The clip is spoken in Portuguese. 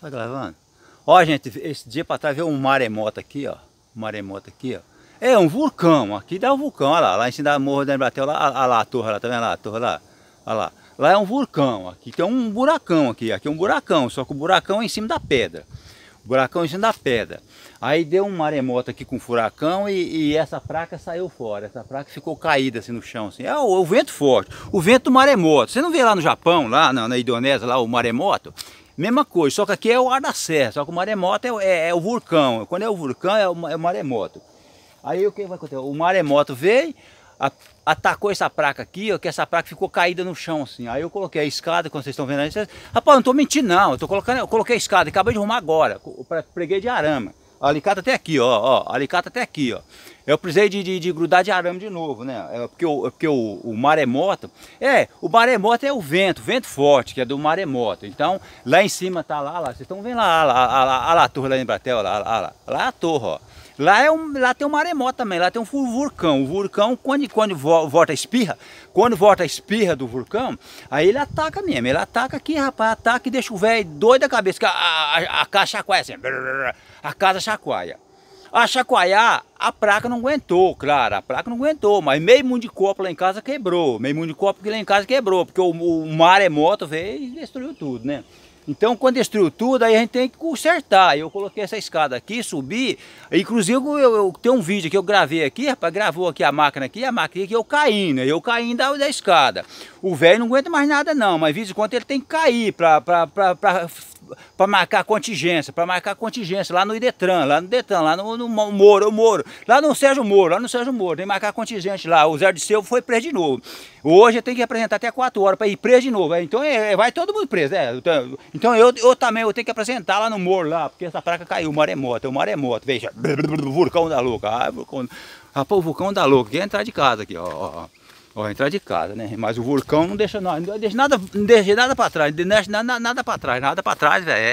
Tá gravando? Ó, gente, esse dia para trás veio um maremoto aqui, ó. Um maremoto aqui, ó. É um vulcão, aqui dá um vulcão, olha lá. Lá em cima da Morro da Embratel, lá, olha lá a torre lá, tá vendo lá a torre lá? Olha lá. Lá é um vulcão, aqui tem um buracão aqui, aqui é um buracão, só que o buracão é em cima da pedra. O buracão é em cima da pedra. Aí deu um maremoto aqui com um furacão e, e, essa placa saiu fora. Essa placa ficou caída assim no chão. Assim. É o, o vento forte, o vento do maremoto. Você não vê lá no Japão, lá na, na Indonésia, lá o maremoto? Mesma coisa, só que aqui é o ar da serra só que o maremoto é, é, é o vulcão. Quando é o vulcão, é o, é o maremoto. Aí o que vai acontecer? O maremoto veio, a, atacou essa placa aqui, ó, que essa placa ficou caída no chão, assim. Aí eu coloquei a escada, como vocês estão vendo aí. Vocês... Rapaz, não estou mentindo, não. Eu, tô colocando, eu coloquei a escada, acabei de arrumar agora. Preguei de arama. Alicata até aqui, ó, ó. Alicata até aqui, ó. Eu precisei de, de, de, grudar de arame de novo, né? É porque, o, é porque o, o, maremoto. É, é, o maremoto é, é o vento, vento forte, que é do maremoto. Então, lá em cima tá lá, lá. Vocês estão vendo lá, lá, lá, lá, lá a torre lá em Bratel, lá, lá, lá, lá a torre, ó. Lá, é um, lá tem um maremoto também, lá tem um vulcão. O vulcão, quando, quando volta a espirra, quando volta a espirra do vulcão, aí ele ataca mesmo. Ele ataca aqui, rapaz, ataca e deixa o velho doido da cabeça. A, a, a casa chacoalha assim, a casa chacoalha. A chacoalhar, a placa não aguentou, claro, a placa não aguentou, mas meio mundo de copo lá em casa quebrou, meio mundo de copo que lá em casa quebrou, porque o, o é moto, veio e destruiu tudo, né? Então, quando destruiu tudo, aí a gente tem que consertar. Eu coloquei essa escada aqui, subi. Inclusive, eu, eu tenho um vídeo que eu gravei aqui, rapaz, gravou aqui a máquina aqui, a máquina aqui, eu caí, né? eu caí da, da escada. O velho não aguenta mais nada não, mas de vez em quando ele tem que cair para para marcar contingência, para marcar contingência lá no Idetran, lá no Detran, lá no, no Moro, Moro, lá no Sérgio Moro, lá no Sérgio Moro, tem que marcar contingente lá. O Zé de Silva foi preso de novo. Hoje tem que apresentar até 4 horas para ir preso de novo. É, então é, é, vai todo mundo preso. É. Então, então eu, eu também eu tenho que apresentar lá no Moro, lá, porque essa fraca caiu, o maremoto, é um maremoto, é veja, vulcão da louca. Ah, vulcão, rapaz, o vulcão da louca, quer entrar de casa aqui, ó. ó. Ó, entrar de casa, né? Mas o vulcão não deixa, nada, não deixa nada, não deixa nada para trás, não deixa nada, nada para trás, nada para trás, velho.